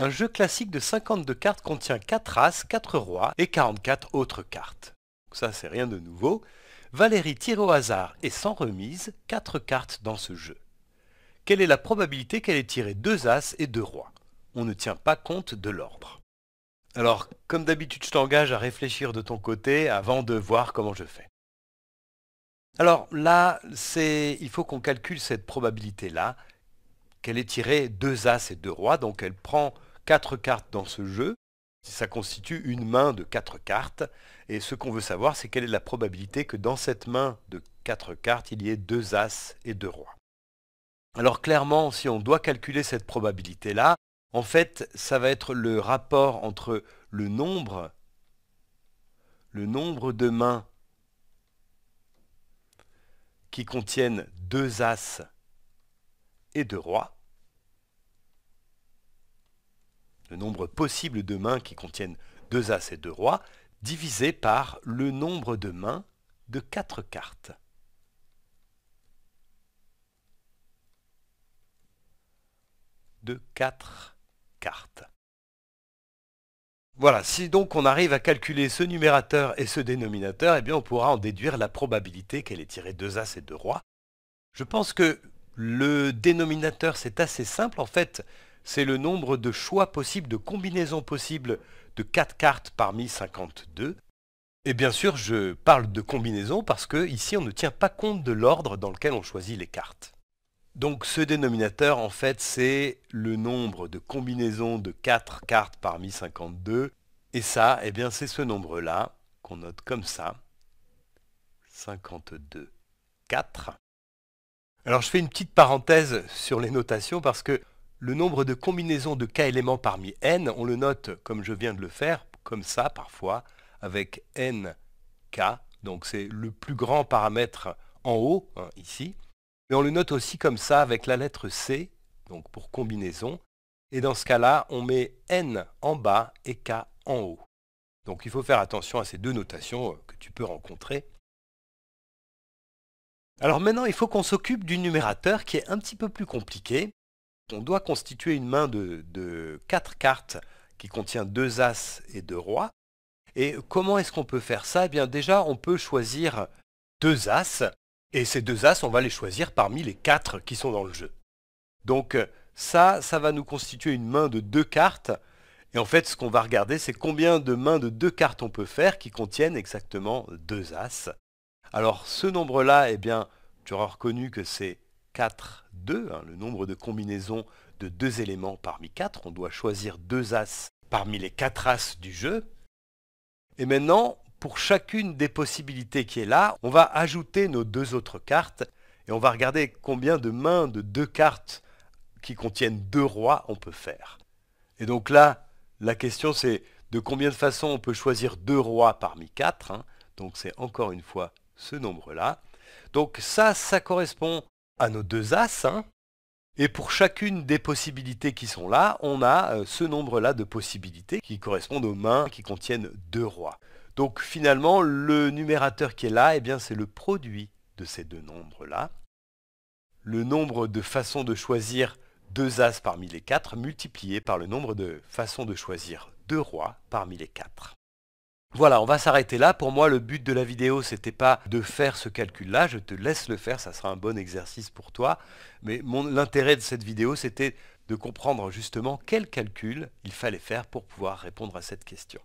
Un jeu classique de 52 cartes contient 4 as, 4 rois et 44 autres cartes. ça c'est rien de nouveau. Valérie tire au hasard et sans remise 4 cartes dans ce jeu. Quelle est la probabilité qu'elle ait tiré 2 as et 2 rois On ne tient pas compte de l'ordre. Alors, comme d'habitude, je t'engage à réfléchir de ton côté avant de voir comment je fais. Alors là, c'est, il faut qu'on calcule cette probabilité-là, qu'elle ait tiré deux As et deux Rois, donc elle prend Quatre cartes dans ce jeu. Ça constitue une main de quatre cartes. Et ce qu'on veut savoir, c'est quelle est la probabilité que dans cette main de quatre cartes, il y ait deux As et deux Rois. Alors clairement, si on doit calculer cette probabilité-là, en fait, ça va être le rapport entre le nombre, le nombre de mains qui contiennent deux As et deux Rois, le nombre possible de mains qui contiennent deux As et deux Rois, divisé par le nombre de mains de quatre cartes. De quatre cartes. Voilà, si donc on arrive à calculer ce numérateur et ce dénominateur, eh bien on pourra en déduire la probabilité qu'elle ait tiré deux As et deux Rois. Je pense que le dénominateur, c'est assez simple. En fait, c'est le nombre de choix possibles, de combinaisons possibles de 4 cartes parmi 52. Et bien sûr, je parle de combinaisons parce que ici, on ne tient pas compte de l'ordre dans lequel on choisit les cartes. Donc ce dénominateur, en fait, c'est le nombre de combinaisons de 4 cartes parmi 52. Et ça, eh bien, c'est ce nombre-là qu'on note comme ça. 52. 4. Alors je fais une petite parenthèse sur les notations parce que le nombre de combinaisons de k éléments parmi n, on le note comme je viens de le faire, comme ça parfois, avec n, k, donc c'est le plus grand paramètre en haut, hein, ici. Mais on le note aussi comme ça avec la lettre C, donc pour combinaison. Et dans ce cas-là, on met n en bas et k en haut. Donc il faut faire attention à ces deux notations euh, que tu peux rencontrer. Alors maintenant, il faut qu'on s'occupe du numérateur qui est un petit peu plus compliqué on doit constituer une main de, quatre cartes qui contient deux As et deux Rois. Et comment est-ce qu'on peut faire ça Eh bien déjà, on peut choisir deux As, et ces deux As, on va les choisir parmi les quatre qui sont dans le jeu. Donc ça, ça va nous constituer une main de deux cartes, et en fait, ce qu'on va regarder, c'est combien de mains de deux cartes on peut faire qui contiennent exactement deux As. Alors ce nombre-là, eh bien, tu auras reconnu que c'est 4, 2, hein, le nombre de combinaisons de deux éléments parmi quatre. On doit choisir deux As parmi les quatre As du jeu. Et maintenant, pour chacune des possibilités qui est là, on va ajouter nos deux autres cartes et on va regarder combien de mains de deux cartes qui contiennent deux rois on peut faire. Et donc là, la question c'est de combien de façons on peut choisir deux rois parmi quatre. Hein. Donc c'est encore une fois ce nombre-là. Donc ça, ça correspond à nos deux As. Hein. Et pour chacune des possibilités qui sont là, on a euh, ce nombre-là de possibilités qui correspondent aux mains qui contiennent deux rois. Donc finalement, le numérateur qui est là, eh bien c'est le produit de ces deux nombres-là. Le nombre de façons de choisir deux As parmi les quatre multiplié par le nombre de façons de choisir deux rois parmi les quatre. Voilà, on va s'arrêter là. Pour moi, le but de la vidéo, c'était pas de faire ce calcul-là. Je te laisse le faire, ça sera un bon exercice pour toi. Mais l'intérêt de cette vidéo, c'était de comprendre justement quel calcul il fallait faire pour pouvoir répondre à cette question.